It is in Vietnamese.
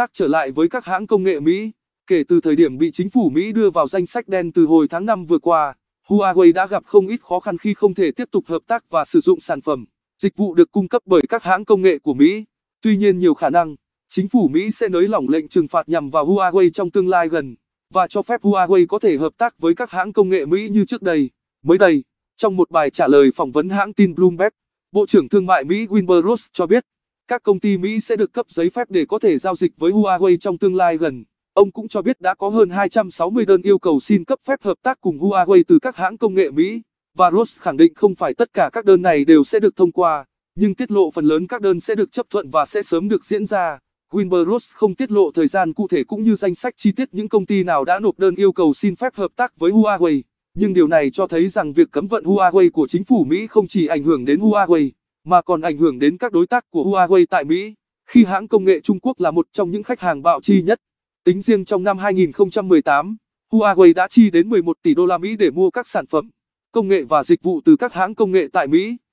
tác trở lại với các hãng công nghệ Mỹ. Kể từ thời điểm bị chính phủ Mỹ đưa vào danh sách đen từ hồi tháng 5 vừa qua, Huawei đã gặp không ít khó khăn khi không thể tiếp tục hợp tác và sử dụng sản phẩm, dịch vụ được cung cấp bởi các hãng công nghệ của Mỹ. Tuy nhiên nhiều khả năng, chính phủ Mỹ sẽ nới lỏng lệnh trừng phạt nhằm vào Huawei trong tương lai gần và cho phép Huawei có thể hợp tác với các hãng công nghệ Mỹ như trước đây. Mới đây, trong một bài trả lời phỏng vấn hãng tin Bloomberg, Bộ trưởng Thương mại Mỹ Wilbur Ross cho biết các công ty Mỹ sẽ được cấp giấy phép để có thể giao dịch với Huawei trong tương lai gần. Ông cũng cho biết đã có hơn 260 đơn yêu cầu xin cấp phép hợp tác cùng Huawei từ các hãng công nghệ Mỹ, và Ross khẳng định không phải tất cả các đơn này đều sẽ được thông qua, nhưng tiết lộ phần lớn các đơn sẽ được chấp thuận và sẽ sớm được diễn ra. Wilbur Ross không tiết lộ thời gian cụ thể cũng như danh sách chi tiết những công ty nào đã nộp đơn yêu cầu xin phép hợp tác với Huawei, nhưng điều này cho thấy rằng việc cấm vận Huawei của chính phủ Mỹ không chỉ ảnh hưởng đến Huawei mà còn ảnh hưởng đến các đối tác của Huawei tại Mỹ, khi hãng công nghệ Trung Quốc là một trong những khách hàng bạo chi nhất. Tính riêng trong năm 2018, Huawei đã chi đến 11 tỷ đô la Mỹ để mua các sản phẩm, công nghệ và dịch vụ từ các hãng công nghệ tại Mỹ.